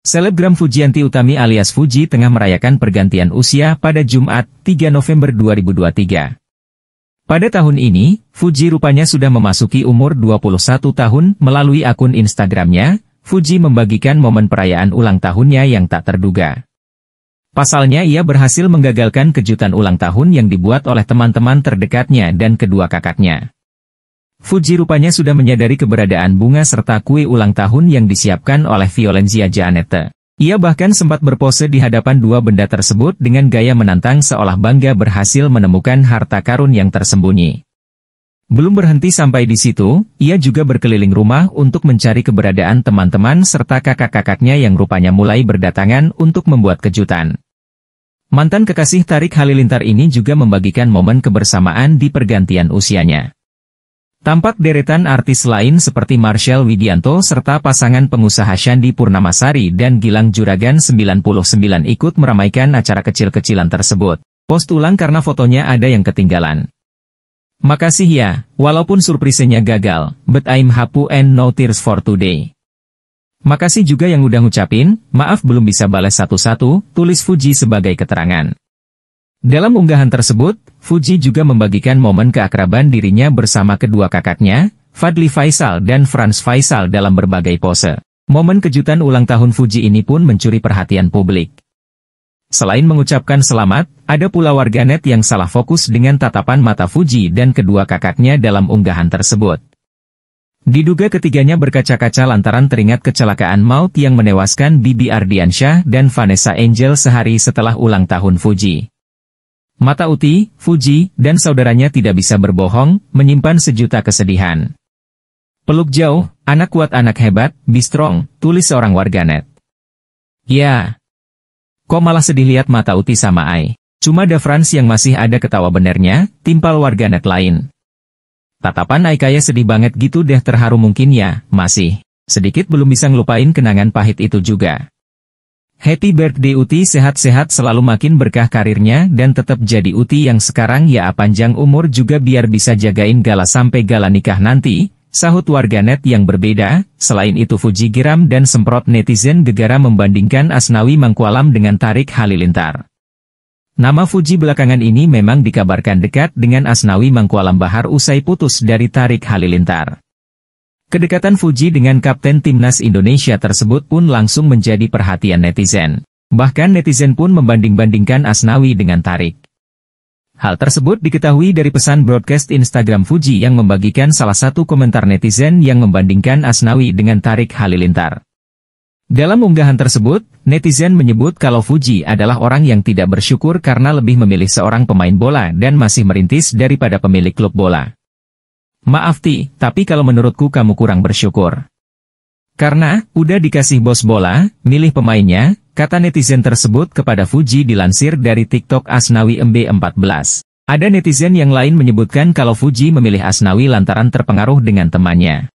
Selebgram Fujianti Utami alias Fuji tengah merayakan pergantian usia pada Jumat, 3 November 2023. Pada tahun ini, Fuji rupanya sudah memasuki umur 21 tahun melalui akun Instagramnya, Fuji membagikan momen perayaan ulang tahunnya yang tak terduga. Pasalnya ia berhasil menggagalkan kejutan ulang tahun yang dibuat oleh teman-teman terdekatnya dan kedua kakaknya. Fuji rupanya sudah menyadari keberadaan bunga serta kue ulang tahun yang disiapkan oleh Violencia Janetta. Ia bahkan sempat berpose di hadapan dua benda tersebut dengan gaya menantang seolah bangga berhasil menemukan harta karun yang tersembunyi. Belum berhenti sampai di situ, ia juga berkeliling rumah untuk mencari keberadaan teman-teman serta kakak-kakaknya yang rupanya mulai berdatangan untuk membuat kejutan. Mantan kekasih Tarik Halilintar ini juga membagikan momen kebersamaan di pergantian usianya. Tampak deretan artis lain seperti Marshall Widianto serta pasangan pengusaha Shandi Purnamasari dan Gilang Juragan 99 ikut meramaikan acara kecil-kecilan tersebut. Post ulang karena fotonya ada yang ketinggalan. Makasih ya, walaupun surprisenya gagal, but I'm happy and no tears for today. Makasih juga yang udah ngucapin, maaf belum bisa balas satu-satu, tulis Fuji sebagai keterangan. Dalam unggahan tersebut, Fuji juga membagikan momen keakraban dirinya bersama kedua kakaknya, Fadli Faisal dan Franz Faisal dalam berbagai pose. Momen kejutan ulang tahun Fuji ini pun mencuri perhatian publik. Selain mengucapkan selamat, ada pula warganet yang salah fokus dengan tatapan mata Fuji dan kedua kakaknya dalam unggahan tersebut. Diduga ketiganya berkaca-kaca lantaran teringat kecelakaan maut yang menewaskan Bibi Ardiansyah dan Vanessa Angel sehari setelah ulang tahun Fuji. Mata Uti, Fuji, dan saudaranya tidak bisa berbohong, menyimpan sejuta kesedihan. Peluk jauh, anak kuat anak hebat, be strong, tulis seorang warganet. Ya. Kok malah sedih lihat mata Uti sama Ai. Cuma Dafrans yang masih ada ketawa benernya, timpal warganet lain. Tatapan Ai kaya sedih banget gitu deh terharu mungkin ya, masih. Sedikit belum bisa ngelupain kenangan pahit itu juga. Happy birthday Uti sehat-sehat selalu makin berkah karirnya dan tetap jadi Uti yang sekarang ya panjang umur juga biar bisa jagain gala sampai gala nikah nanti, sahut warganet yang berbeda, selain itu Fuji Giram dan semprot netizen gegara membandingkan Asnawi Mangkualam dengan Tarik Halilintar. Nama Fuji belakangan ini memang dikabarkan dekat dengan Asnawi Mangkualam Bahar usai putus dari Tarik Halilintar. Kedekatan Fuji dengan kapten timnas Indonesia tersebut pun langsung menjadi perhatian netizen. Bahkan netizen pun membanding-bandingkan Asnawi dengan Tarik. Hal tersebut diketahui dari pesan broadcast Instagram Fuji yang membagikan salah satu komentar netizen yang membandingkan Asnawi dengan Tarik Halilintar. Dalam unggahan tersebut, netizen menyebut kalau Fuji adalah orang yang tidak bersyukur karena lebih memilih seorang pemain bola dan masih merintis daripada pemilik klub bola. Maaf Ti, tapi kalau menurutku kamu kurang bersyukur. Karena, udah dikasih bos bola, milih pemainnya, kata netizen tersebut kepada Fuji dilansir dari TikTok Asnawi MB14. Ada netizen yang lain menyebutkan kalau Fuji memilih Asnawi lantaran terpengaruh dengan temannya.